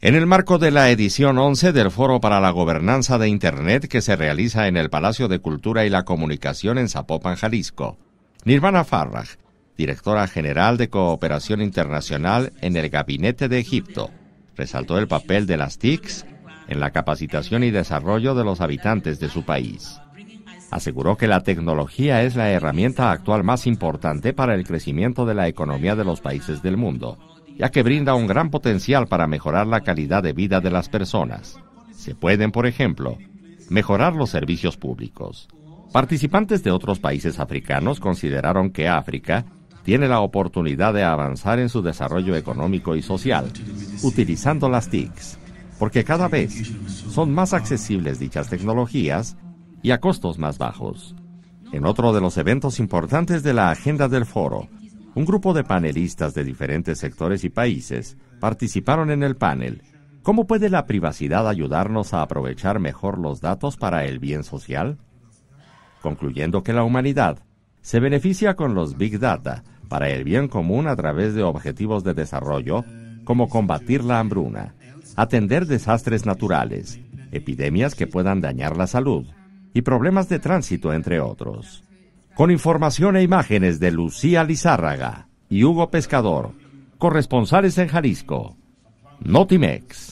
En el marco de la edición 11 del Foro para la Gobernanza de Internet que se realiza en el Palacio de Cultura y la Comunicación en Zapopan, Jalisco, Nirvana Farrag, directora general de Cooperación Internacional en el Gabinete de Egipto, resaltó el papel de las TICs en la capacitación y desarrollo de los habitantes de su país. Aseguró que la tecnología es la herramienta actual más importante para el crecimiento de la economía de los países del mundo ya que brinda un gran potencial para mejorar la calidad de vida de las personas. Se pueden, por ejemplo, mejorar los servicios públicos. Participantes de otros países africanos consideraron que África tiene la oportunidad de avanzar en su desarrollo económico y social, utilizando las TICs, porque cada vez son más accesibles dichas tecnologías y a costos más bajos. En otro de los eventos importantes de la agenda del foro, un grupo de panelistas de diferentes sectores y países participaron en el panel ¿Cómo puede la privacidad ayudarnos a aprovechar mejor los datos para el bien social? Concluyendo que la humanidad se beneficia con los big data para el bien común a través de objetivos de desarrollo como combatir la hambruna, atender desastres naturales, epidemias que puedan dañar la salud y problemas de tránsito, entre otros con información e imágenes de Lucía Lizárraga y Hugo Pescador, corresponsales en Jalisco. Notimex.